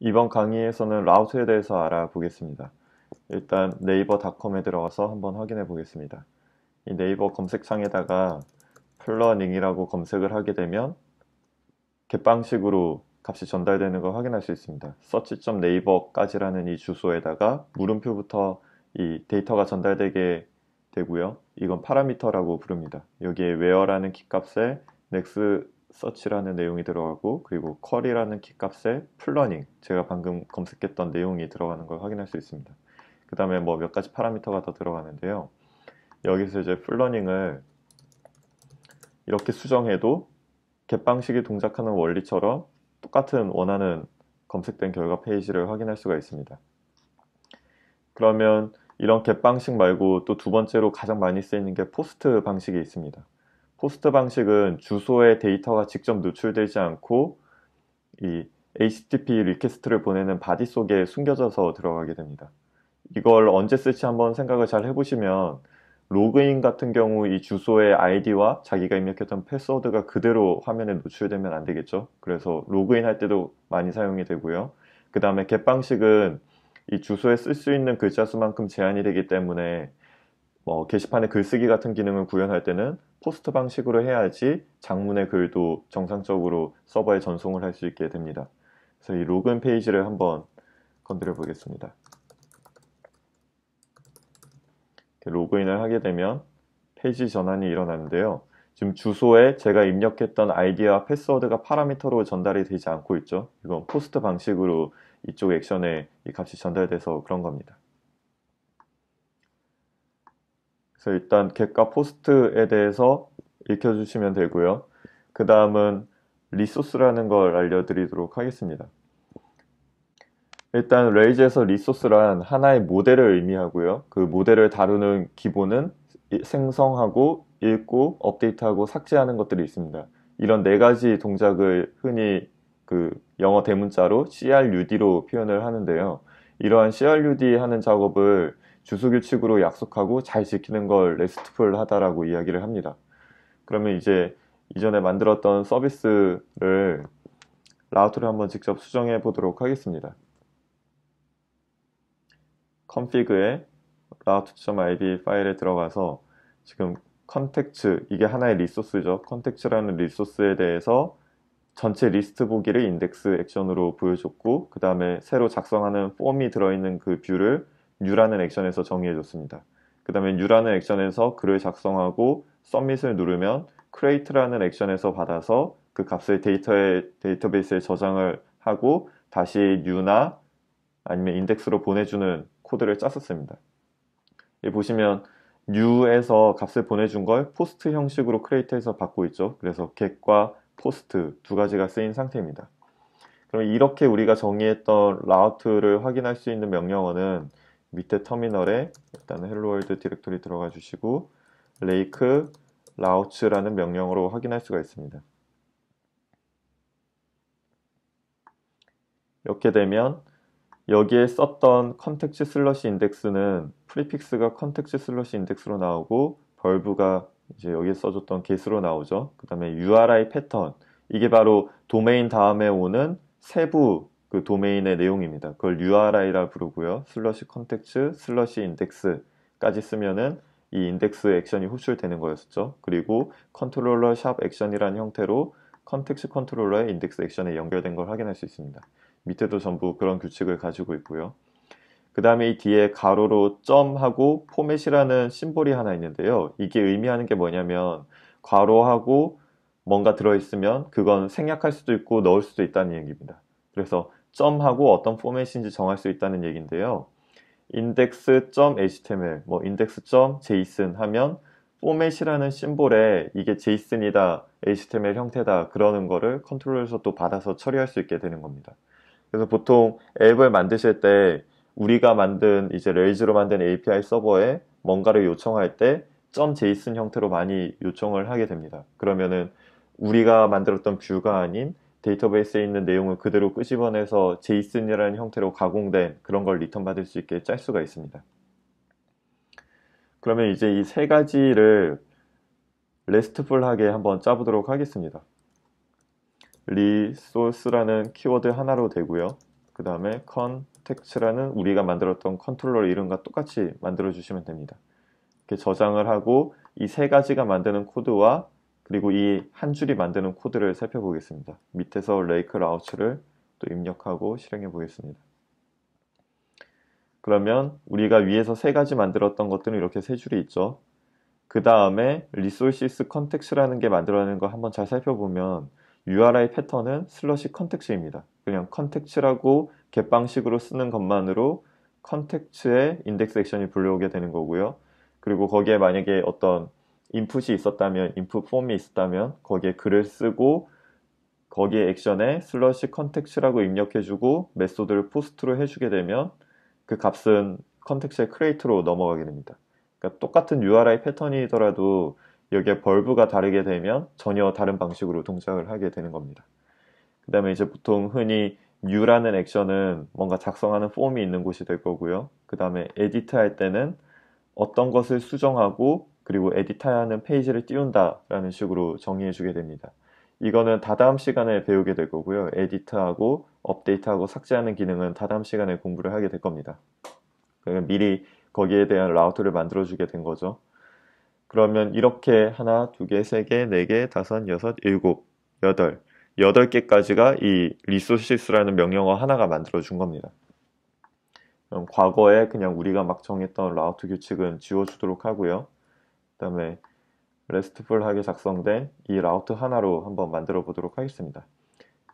이번 강의에서는 라우트에 대해서 알아보겠습니다. 일단 네이버닷컴에 들어가서 한번 확인해 보겠습니다. 이 네이버 검색창에다가 플러닝이라고 검색을 하게 되면 갯방식으로 값이 전달되는 걸 확인할 수 있습니다. search.naver까지라는 이 주소에다가 물음표부터 이 데이터가 전달되게 되고요. 이건 파라미터라고 부릅니다. 여기에 where라는 키값에 next 서치라는 내용이 들어가고 그리고 컬이라는 키값에 플러닝 제가 방금 검색했던 내용이 들어가는 걸 확인할 수 있습니다. 그 다음에 뭐 몇 가지 파라미터가 더 들어가는데요. 여기서 이제 플러닝을 이렇게 수정해도 객방식이 동작하는 원리처럼 똑같은 원하는 검색된 결과 페이지를 확인할 수가 있습니다. 그러면 이런 겟 방식 말고 또 두 번째로 가장 많이 쓰이는 게 포스트 방식이 있습니다. 포스트 방식은 주소에 데이터가 직접 노출되지 않고 이 HTTP 리퀘스트를 보내는 바디 속에 숨겨져서 들어가게 됩니다. 이걸 언제 쓸지 한번 생각을 잘 해보시면 로그인 같은 경우 이 주소의 아이디와 자기가 입력했던 패스워드가 그대로 화면에 노출되면 안 되겠죠. 그래서 로그인 할 때도 많이 사용이 되고요. 그 다음에 겟 방식은 이 주소에 쓸 수 있는 글자 수만큼 제한이 되기 때문에 뭐 게시판에 글쓰기 같은 기능을 구현할 때는 포스트 방식으로 해야지 장문의 글도 정상적으로 서버에 전송을 할 수 있게 됩니다. 그래서 이 로그인 페이지를 한번 건드려 보겠습니다. 로그인을 하게 되면 페이지 전환이 일어나는데요. 지금 주소에 제가 입력했던 아이디와 패스워드가 파라미터로 전달이 되지 않고 있죠. 이건 포스트 방식으로 이쪽 액션에 이 값이 전달돼서 그런 겁니다. 그래서 일단 객과 포스트에 대해서 익혀주시면 되고요. 그 다음은 리소스라는 걸 알려드리도록 하겠습니다. 일단 레이즈에서 리소스란 하나의 모델을 의미하고요. 그 모델을 다루는 기본은 생성하고 읽고 업데이트하고 삭제하는 것들이 있습니다. 이런 네 가지 동작을 흔히 그 영어 대문자로 CRUD로 표현을 하는데요. 이러한 CRUD 하는 작업을 주수규칙으로 약속하고 잘 지키는 걸 레스트풀 하다라고 이야기를 합니다. 그러면 이제 이전에 만들었던 서비스를 라우트를 한번 직접 수정해 보도록 하겠습니다. config에 라우 u t e i b 파일에 들어가서 지금 컨택츠 이게 하나의 리소스죠. 컨택츠라는 리소스에 대해서 전체 리스트 보기를 인덱스 액션으로 보여줬고 그 다음에 새로 작성하는 폼이 들어있는 그 뷰를 뉴라는 액션에서 정의해줬습니다. 그 다음에 뉴라는 액션에서 글을 작성하고 서밋을 누르면 create라는 액션에서 받아서 그 값을 데이터에, 데이터베이스에 저장을 하고 다시 뉴나 아니면 인덱스로 보내주는 코드를 짰었습니다. 여기 보시면 뉴에서 값을 보내준 걸 포스트 형식으로 크 r e a t 에서 받고 있죠. 그래서 get과 post 두 가지가 쓰인 상태입니다. 그럼 이렇게 우리가 정의했던 라우트를 확인할 수 있는 명령어는 밑에 터미널에 일단 헬로월드 디렉토리 들어가 주시고 레이크 라우츠라는 명령으로 확인할 수가 있습니다. 이렇게 되면 여기에 썼던 컨텍츠 슬러시 인덱스는 프리픽스가 컨텍츠 슬러시 인덱스로 나오고 벌브가 이제 여기에 써줬던 개수로 나오죠. 그 다음에 URI 패턴 이게 바로 도메인 다음에 오는 세부 그 도메인의 내용입니다. 그걸 URI라 부르고요. 슬러시 컨텍츠, 슬러시 인덱스까지 쓰면은 이 인덱스 액션이 호출되는 거였었죠. 그리고 컨트롤러 샵 액션이라는 형태로 컨텍스 컨트롤러의 인덱스 액션에 연결된 걸 확인할 수 있습니다. 밑에도 전부 그런 규칙을 가지고 있고요. 그 다음에 이 뒤에 가로로 점하고 포맷이라는 심볼이 하나 있는데요. 이게 의미하는 게 뭐냐면 괄호하고 뭔가 들어있으면 그건 생략할 수도 있고 넣을 수도 있다는 얘기입니다. 그래서 점하고 어떤 포맷인지 정할 수 있다는 얘기인데요. index.html, 뭐 index.json 하면 포맷이라는 심볼에 이게 JSON이다, HTML 형태다 그러는 거를 컨트롤에서 또 받아서 처리할 수 있게 되는 겁니다. 그래서 보통 앱을 만드실 때 우리가 만든 이제 레이즈로 만든 API 서버에 뭔가를 요청할 때 .json 형태로 많이 요청을 하게 됩니다. 그러면은 우리가 만들었던 뷰가 아닌 데이터베이스에 있는 내용을 그대로 끄집어내서 j s o n 이라는 형태로 가공된 그런 걸 리턴 받을 수 있게 짤 수가 있습니다. 그러면 이제 이 세 가지를 레스트풀하게 한번 짜보도록 하겠습니다. 리소스라는 키워드 하나로 되고요. 그 다음에 컨텍츠라는 우리가 만들었던 컨트롤러 이름과 똑같이 만들어 주시면 됩니다. 이렇게 저장을 하고 이 세 가지가 만드는 코드와 그리고 이 한 줄이 만드는 코드를 살펴보겠습니다. 밑에서 레이크 라우츠를 또 입력하고 실행해 보겠습니다. 그러면 우리가 위에서 세 가지 만들었던 것들은 이렇게 세 줄이 있죠. 그 다음에 리소시스 컨텍스라는 게만들어낸거 한번 잘 살펴보면 URI 패턴은 슬러시 컨텍스입니다. 그냥 컨텍스라고 겟 방식으로 쓰는 것만으로 컨텍스의 인덱스 액션이 불려오게 되는 거고요. 그리고 거기에 만약에 어떤 인풋이 있었다면 인풋 폼이 있었다면 거기에 글을 쓰고 거기에 액션에 슬러시 컨텍츠라고 입력해주고 메소드를 포스트로 해주게 되면 그 값은 컨텍츠의 크레이트로 넘어가게 됩니다. 그러니까 똑같은 URI 패턴이더라도 여기에 벌브가 다르게 되면 전혀 다른 방식으로 동작을 하게 되는 겁니다. 그 다음에 이제 보통 흔히 new라는 액션은 뭔가 작성하는 폼이 있는 곳이 될 거고요. 그 다음에 에디트 할 때는 어떤 것을 수정하고 그리고 에디타하는 페이지를 띄운다라는 식으로 정의해주게 됩니다. 이거는 다다음 시간에 배우게 될 거고요. 에디트하고 업데이트하고 삭제하는 기능은 다다음 시간에 공부를 하게 될 겁니다. 그러니까 미리 거기에 대한 라우트를 만들어주게 된 거죠. 그러면 이렇게 하나, 두 개, 세 개, 네 개, 다섯, 여섯, 일곱, 여덟, 여덟 개까지가 이 리소시스라는 명령어 하나가 만들어준 겁니다. 과거에 그냥 우리가 막 정했던 라우트 규칙은 지워주도록 하고요. 그 다음에 RESTful하게 작성된 이 라우트 하나로 한번 만들어 보도록 하겠습니다.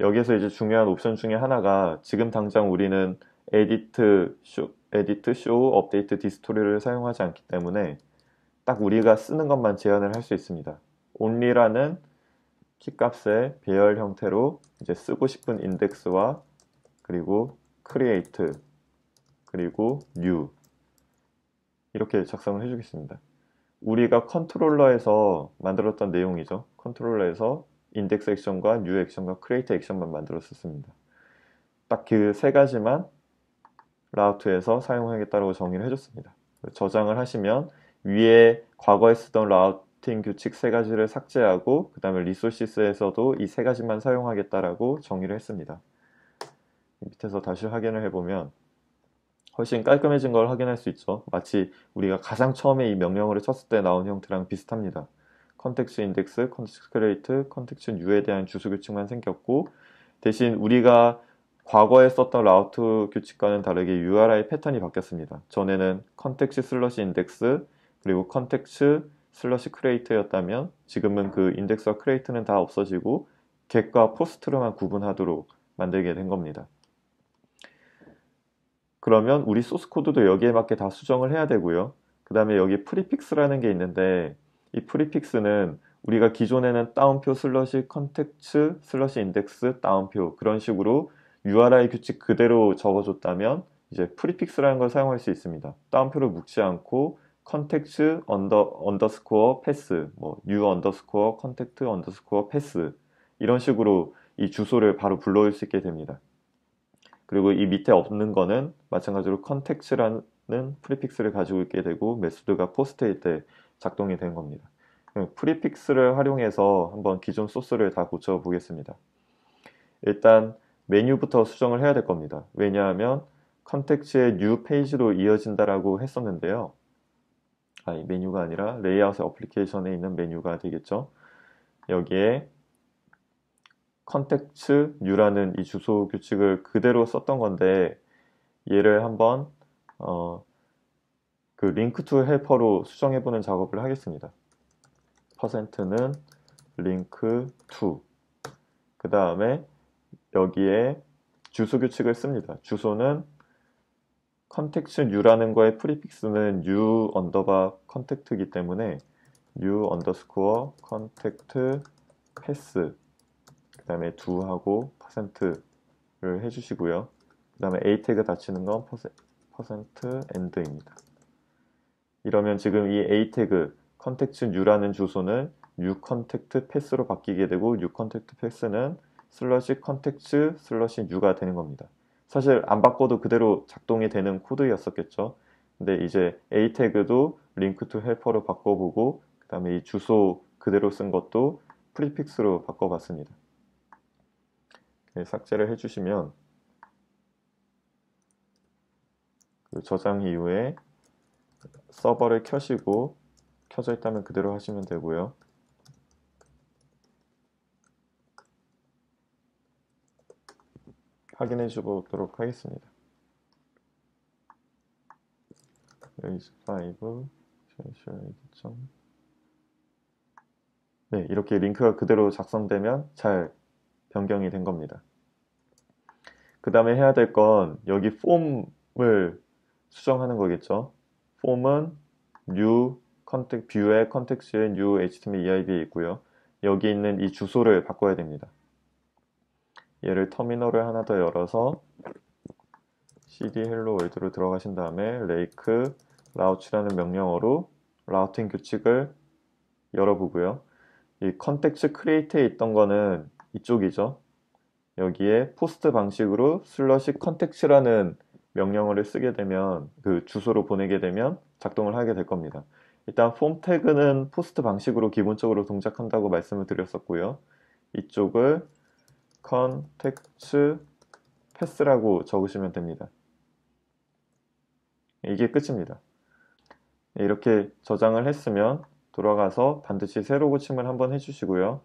여기에서 이제 중요한 옵션 중에 하나가 지금 당장 우리는 edit edit 에디트 update d i s t o r 리를 사용하지 않기 때문에 딱 우리가 쓰는 것만 제한을 할 수 있습니다. only라는 키값의 배열 형태로 이제 쓰고 싶은 인덱스와 그리고 create 그리고 new 이렇게 작성을 해주겠습니다. 우리가 컨트롤러에서 만들었던 내용이죠. 컨트롤러에서 인덱스 액션과 뉴 액션과 크레이트 액션만 만들었었습니다. 딱 그 세 가지만 라우트에서 사용하겠다고 정의를 해줬습니다. 저장을 하시면 위에 과거에 쓰던 라우팅 규칙 세 가지를 삭제하고 그 다음에 리소시스에서도 이 세 가지만 사용하겠다라고 정의를 했습니다. 밑에서 다시 확인을 해보면 훨씬 깔끔해진 걸 확인할 수 있죠. 마치 우리가 가장 처음에 이 명령어를 쳤을 때 나온 형태랑 비슷합니다. 컨텍스 인덱스, 컨텍스 크레이트, 컨텍스트 유에 대한 주수 규칙만 생겼고 대신 우리가 과거에 썼던 라우트 규칙과는 다르게 URI 패턴이 바뀌었습니다. 전에는 컨텍스 슬러시 인덱스 그리고 컨텍스 슬러시 크레이트였다면 지금은 그 인덱스와 크레이트는 다 없어지고 객과 포스트로만 구분하도록 만들게 된 겁니다. 그러면 우리 소스 코드도 여기에 맞게 다 수정을 해야 되고요. 그 다음에 여기 프리픽스라는 게 있는데 이 프리픽스는 우리가 기존에는 다운표 슬러시 컨텍츠 슬러시 인덱스 다운표 그런 식으로 URI 규칙 그대로 적어줬다면 이제 프리픽스라는 걸 사용할 수 있습니다. 다운표를 묶지 않고 컨텍츠 언더, 언더스코어 패스 뭐 u 언더스코어 컨택트 언더스코어 패스 이런 식으로 이 주소를 바로 불러올 수 있게 됩니다. 그리고 이 밑에 없는 거는 마찬가지로 컨텍스라는 프리픽스를 가지고 있게 되고 메소드가 포스트에때 작동이 된 겁니다. 그 프리픽스를 활용해서 한번 기존 소스를 다 고쳐 보겠습니다. 일단 메뉴부터 수정을 해야 될 겁니다. 왜냐하면 컨텍스의 new 페이지로 이어진다라고 했었는데요. 아, 메뉴가 아니라 레이아웃의 어플리케이션에 있는 메뉴가 되겠죠. 여기에 컨텍츠 뉴라는이 주소 규칙을 그대로 썼던 건데 얘를 한번 어, 그 링크 투 헬퍼로 수정해 보는 작업을 하겠습니다. 퍼센트는 링크 투. 그 다음에 여기에 주소 규칙을 씁니다. 주소는 컨텍츠 뉴라는 거의 프리픽스는 뉴 언더바 컨택트이기 때문에 뉴 언더스코어 컨택트 패스 그 다음에 d 하고 퍼센트를 해주시고요. 그 다음에 a 태그 닫히는 건 퍼센트 e 드입니다 이러면 지금 이 a 태그 컨택트 뉴라는 주소는 뉴 컨택트 패스로 바뀌게 되고 뉴 컨택트 패스는 슬러시 컨택트 슬러시 뉴가 되는 겁니다. 사실 안 바꿔도 그대로 작동이 되는 코드였었겠죠. 근데 이제 a 태그도 링크 투 헬퍼로 바꿔보고 그 다음에 이 주소 그대로 쓴 것도 프리픽스로 바꿔봤습니다. 예, 삭제를 해주시면 그 저장 이후에 서버를 켜시고 켜져 있다면 그대로 하시면 되고요. 확인해 주도록 하겠습니다. 25, 네, 이렇게 링크가 그대로 작성되면 잘 변경이 된 겁니다. 그 다음에 해야 될 건 여기 폼을 수정하는 거겠죠. 폼은 new 컨텍, 뷰의 컨텍스트에 new html eib에 있고요. 여기 있는 이 주소를 바꿔야 됩니다. 얘를 터미널을 하나 더 열어서 cd hello world로 들어가신 다음에 lake route라는 명령어로 라우팅 규칙을 열어보고요. 이 컨텍스트 크리에이트에 있던 거는 이쪽이죠. 여기에 포스트 방식으로 슬러시 컨택츠라는 명령어를 쓰게 되면 그 주소로 보내게 되면 작동을 하게 될 겁니다. 일단 폼 태그는 포스트 방식으로 기본적으로 동작한다고 말씀을 드렸었고요. 이쪽을 컨택스 패스라고 적으시면 됩니다. 이게 끝입니다. 이렇게 저장을 했으면 돌아가서 반드시 새로 고침을 한번 해주시고요.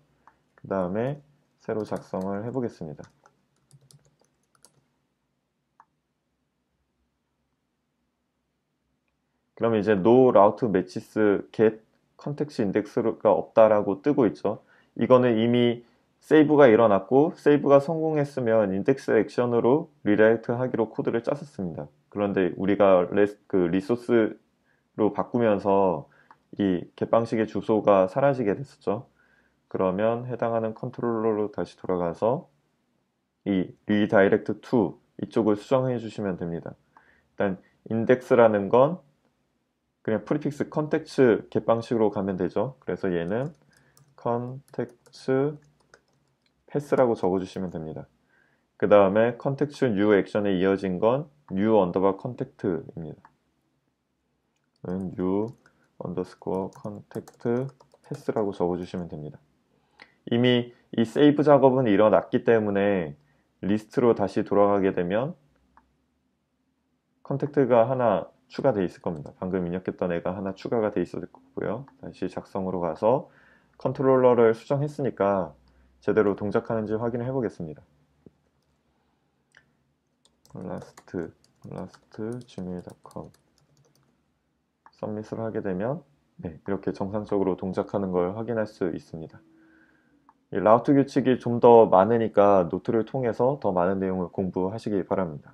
그 다음에 새로 작성을 해보겠습니다. 그럼 이제 no route matches get 컨텍스 인덱스가 없다라고 뜨고 있죠. 이거는 이미 세이브가 일어났고 세이브가 성공했으면 인덱스 액션으로 리라이트 하기로 코드를 짰었습니다. 그런데 우리가 레스, 그 리소스로 바꾸면서 이 get 방식의 주소가 사라지게 됐었죠. 그러면 해당하는 컨트롤러로 다시 돌아가서 이 리다이렉트 2 이쪽을 수정해 주시면 됩니다. 일단 index라는 건 그냥 프리픽스 컨텍츠 겟 방식으로 가면 되죠. 그래서 얘는 컨텍츠 패스라고 적어주시면 됩니다. 그 다음에 컨텍츠 new 액션에 이어진 건 new 언더바 컨택트입니다. 뉴 언더스코어 컨택트 패스라고 적어주시면 됩니다. 이미 이 세이브 작업은 일어났기 때문에 리스트로 다시 돌아가게 되면 컨택트가 하나 추가되어 있을 겁니다. 방금 입력했던 애가 하나 추가가 되어 있을 거고요. 다시 작성으로 가서 컨트롤러를 수정했으니까 제대로 동작하는지 확인해 보겠습니다. last, last, gmail.com 서밋을 하게 되면 네, 이렇게 정상적으로 동작하는 걸 확인할 수 있습니다. 라우트 규칙이 좀 더 많으니까 노트를 통해서 더 많은 내용을 공부하시기 바랍니다.